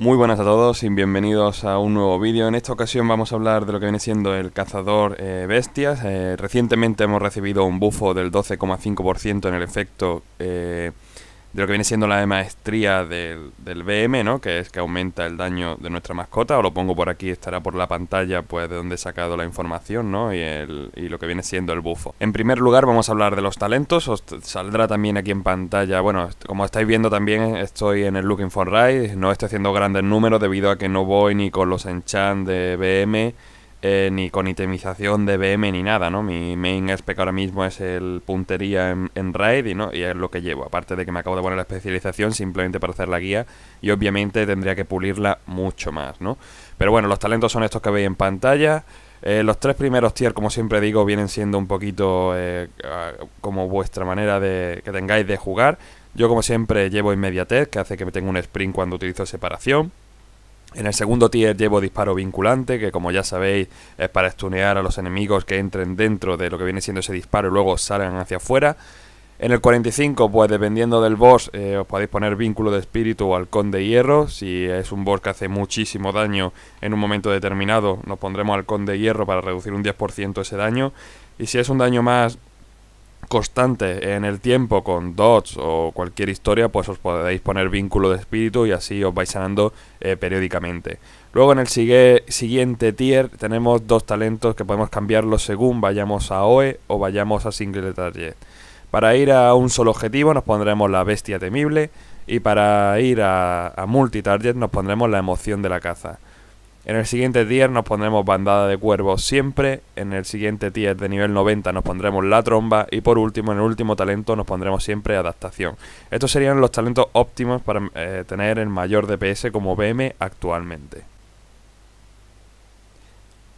Muy buenas a todos y bienvenidos a un nuevo vídeo. En esta ocasión vamos a hablar de lo que viene siendo el cazador eh, bestias. Eh, recientemente hemos recibido un bufo del 12,5% en el efecto eh, de lo que viene siendo la maestría del, BM, ¿no? Que es que aumenta el daño de nuestra mascota. Os lo pongo por aquí, estará por la pantalla, pues de donde he sacado la información, ¿no? Y, el, lo que viene siendo el bufo. En primer lugar, vamos a hablar de los talentos. Os saldrá también aquí en pantalla. Bueno, como estáis viendo también, estoy en el Looking for Ride. No estoy haciendo grandes números debido a que no voy ni con los enchan de BM eh, ni con itemización de BM ni nada, ¿no? Mi main spec ahora mismo es el puntería en, raid y, ¿no? y es lo que llevo. Aparte de que me acabo de poner la especialización simplemente para hacer la guía y obviamente tendría que pulirla mucho más, ¿no? Pero bueno, los talentos son estos que veis en pantalla. Eh, los tres primeros tier, como siempre digo, vienen siendo un poquito eh, como vuestra manera de que tengáis de jugar. Yo como siempre llevo inmediatez, que hace que me tenga un sprint cuando utilizo separación. En el segundo tier llevo disparo vinculante, que como ya sabéis es para estunear a los enemigos que entren dentro de lo que viene siendo ese disparo y luego salgan hacia afuera. En el 45, pues dependiendo del boss, eh, os podéis poner vínculo de espíritu o halcón de hierro. Si es un boss que hace muchísimo daño en un momento determinado, nos pondremos halcón de hierro para reducir un 10% ese daño. Y si es un daño más constante en el tiempo con dots o cualquier historia, pues os podéis poner vínculo de espíritu y así os vais sanando eh, periódicamente. Luego en el siguiente tier tenemos dos talentos que podemos cambiarlos según vayamos a OE o vayamos a Single Target. Para ir a un solo objetivo nos pondremos la bestia temible y para ir a, a multi-target nos pondremos la emoción de la caza. En el siguiente tier nos pondremos bandada de cuervos siempre. En el siguiente tier de nivel 90 nos pondremos la tromba. Y por último, en el último talento nos pondremos siempre adaptación. Estos serían los talentos óptimos para eh, tener el mayor DPS como BM actualmente.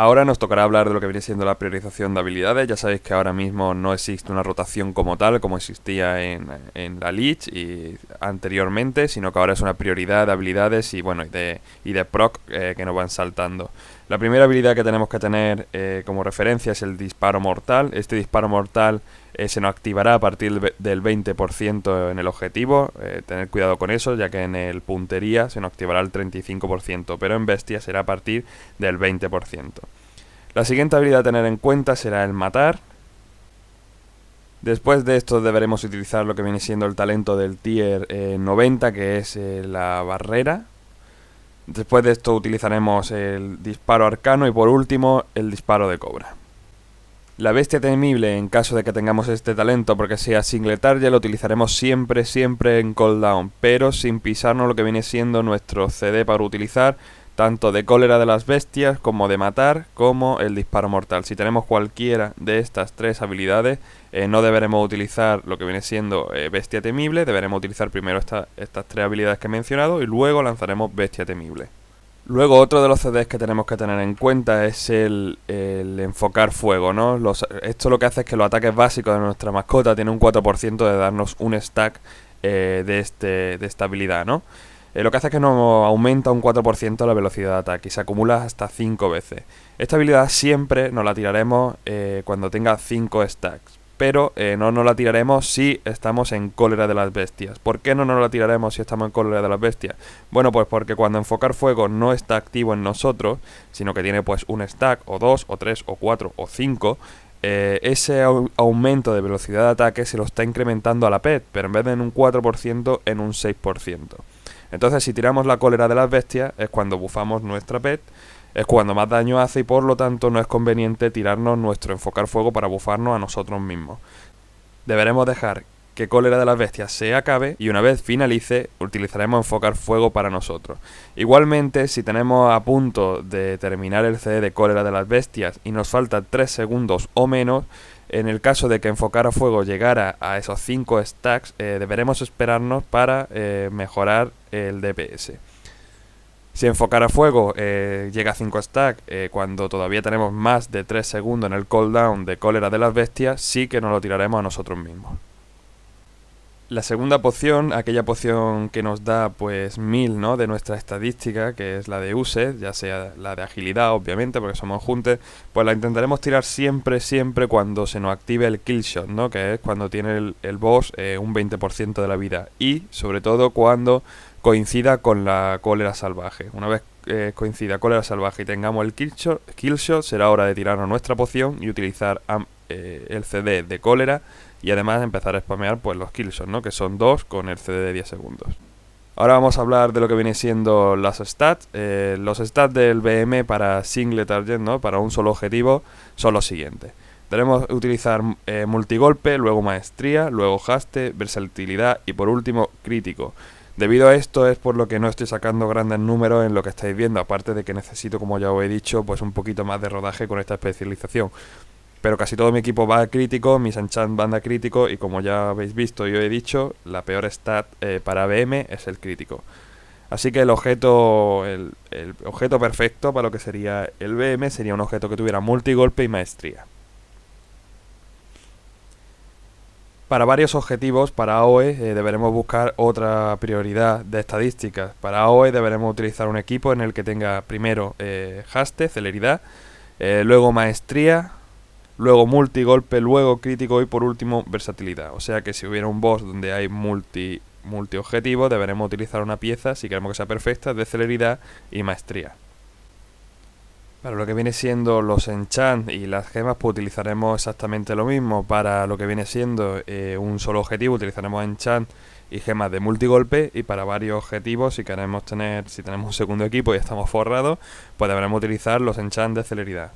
Ahora nos tocará hablar de lo que viene siendo la priorización de habilidades. Ya sabéis que ahora mismo no existe una rotación como tal, como existía en, la Leech y anteriormente, sino que ahora es una prioridad de habilidades y bueno, de, y de proc eh, que nos van saltando. La primera habilidad que tenemos que tener eh, como referencia es el disparo mortal. Este disparo mortal eh, se nos activará a partir del 20% en el objetivo. Eh, tener cuidado con eso, ya que en el puntería se nos activará el 35%, pero en bestia será a partir del 20%. La siguiente habilidad a tener en cuenta será el matar. Después de esto deberemos utilizar lo que viene siendo el talento del tier 90, eh, que es la barrera. Después de esto utilizaremos el disparo arcano y por último el disparo de cobra. La bestia temible, en caso de que tengamos este talento, porque sea single target, lo utilizaremos siempre, siempre en cooldown, pero sin pisarnos lo que viene siendo nuestro CD para utilizar, tanto de cólera de las bestias, como de matar, como el disparo mortal. Si tenemos cualquiera de estas tres habilidades, eh, no deberemos utilizar lo que viene siendo eh, bestia temible, deberemos utilizar primero estas tres habilidades que he mencionado y luego lanzaremos bestia temible. Luego, otro de los CDs que tenemos que tener en cuenta es el, enfocar fuego, esto lo que hace es que los ataques básicos de nuestra mascota tienen un 4% de darnos un stack eh, de, este, esta habilidad, ¿no? Eh, lo que hace es que nos aumenta un 4% la velocidad de ataque y se acumula hasta 5 veces. Esta habilidad siempre nos la tiraremos eh, cuando tenga 5 stacks pero eh, no nos la tiraremos si estamos en cólera de las bestias. ¿Por qué no nos la tiraremos si estamos en cólera de las bestias? Bueno, pues porque cuando enfocar fuego no está activo en nosotros, sino que tiene pues un stack o dos o tres o cuatro o cinco, eh, ese aumento de velocidad de ataque se lo está incrementando a la PET, pero en vez de en un 4%, en un 6%. Entonces, si tiramos la cólera de las bestias, es cuando bufamos nuestra PET es cuando más daño hace y por lo tanto no es conveniente tirarnos nuestro enfocar fuego para bufarnos a nosotros mismos. Deberemos dejar que Cólera de las Bestias se acabe y una vez finalice utilizaremos enfocar fuego para nosotros. Igualmente, si tenemos a punto de terminar el CD de Cólera de las Bestias y nos faltan 3 segundos o menos, en el caso de que enfocar a fuego llegara a esos 5 stacks, eh, deberemos esperarnos para eh, mejorar el DPS. Si enfocar a fuego eh, llega a 5 stack eh, cuando todavía tenemos más de 3 segundos en el cooldown de cólera de las bestias, sí que nos lo tiraremos a nosotros mismos. La segunda poción, aquella poción que nos da pues 1000 ¿no? de nuestra estadística, que es la de use, ya sea la de agilidad obviamente, porque somos juntes, pues la intentaremos tirar siempre, siempre cuando se nos active el killshot, ¿no? que es cuando tiene el, boss eh, un 20% de la vida y sobre todo cuando coincida con la cólera salvaje. Una vez eh, coincida cólera salvaje y tengamos el killshot, será hora de tirarnos nuestra poción y utilizar eh, el CD de cólera y además empezar a spamear pues, los killshots, ¿no? que son dos con el CD de 10 segundos. Ahora vamos a hablar de lo que viene siendo las stats. Eh, los stats del BM para single target, para un solo objetivo, son los siguientes. Tenemos que utilizar multigolpe, luego maestría, luego haste, versatilidad y por último crítico. Debido a esto es por lo que no estoy sacando grandes números en lo que estáis viendo, aparte de que necesito, como ya os he dicho, pues un poquito más de rodaje con esta especialización. Pero casi todo mi equipo va a crítico, mis enchants van a crítico y como ya habéis visto y os he dicho, la peor stat eh, para BM es el crítico. Así que el objeto, el, el objeto perfecto para lo que sería el BM sería un objeto que tuviera multigolpe y maestría. Para varios objetivos, para OE eh, deberemos buscar otra prioridad de estadísticas. Para OE deberemos utilizar un equipo en el que tenga primero eh, haste, celeridad, eh, luego maestría, luego multigolpe, luego crítico y por último versatilidad. O sea que si hubiera un boss donde hay multi, multi deberemos utilizar una pieza, si queremos que sea perfecta, de celeridad y maestría. Para lo que viene siendo los enchants y las gemas, pues utilizaremos exactamente lo mismo. Para lo que viene siendo eh, un solo objetivo, utilizaremos enchants y gemas de multigolpe. Y para varios objetivos, si queremos tener, si tenemos un segundo equipo y estamos forrados, pues deberemos utilizar los enchants de celeridad.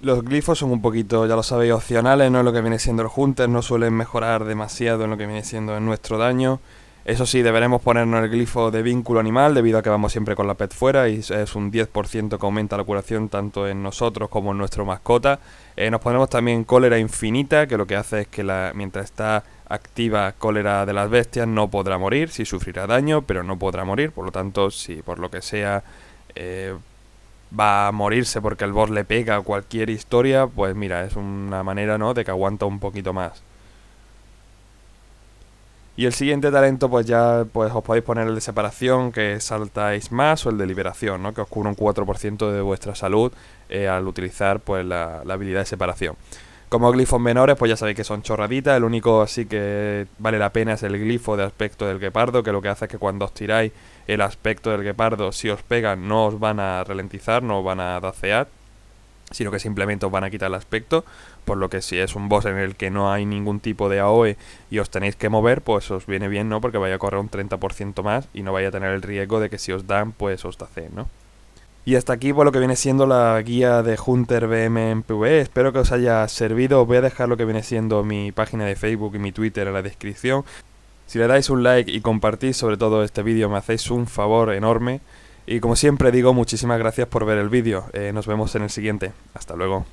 Los glifos son un poquito, ya lo sabéis, opcionales, no es lo que viene siendo el Hunter, no suelen mejorar demasiado en lo que viene siendo en nuestro daño. Eso sí, deberemos ponernos el glifo de vínculo animal debido a que vamos siempre con la pet fuera y es un 10% que aumenta la curación tanto en nosotros como en nuestro mascota. Eh, nos ponemos también cólera infinita, que lo que hace es que la, mientras está activa cólera de las bestias no podrá morir, si sufrirá daño, pero no podrá morir, por lo tanto, si por lo que sea eh, va a morirse porque el boss le pega cualquier historia, pues mira, es una manera ¿no? de que aguanta un poquito más. Y el siguiente talento, pues ya pues os podéis poner el de separación, que saltáis más, o el de liberación, ¿no? que os cubre un 4% de vuestra salud eh, al utilizar pues la, la, habilidad de separación. Como glifos menores, pues ya sabéis que son chorraditas. El único así que vale la pena es el glifo de aspecto del guepardo, que lo que hace es que cuando os tiráis el aspecto del guepardo, si os pegan, no os van a ralentizar, no os van a dacear sino que simplemente os van a quitar el aspecto, por lo que si es un boss en el que no hay ningún tipo de AOE y os tenéis que mover, pues os viene bien, ¿no? Porque vaya a correr un 30% más y no vaya a tener el riesgo de que si os dan, pues os tacen, ¿no? Y hasta aquí pues, lo que viene siendo la guía de Hunter BM en PvE. Espero que os haya servido. Os voy a dejar lo que viene siendo mi página de Facebook y mi Twitter en la descripción. Si le dais un like y compartís sobre todo este vídeo me hacéis un favor enorme. Y como siempre digo, muchísimas gracias por ver el vídeo. Eh, nos vemos en el siguiente. Hasta luego.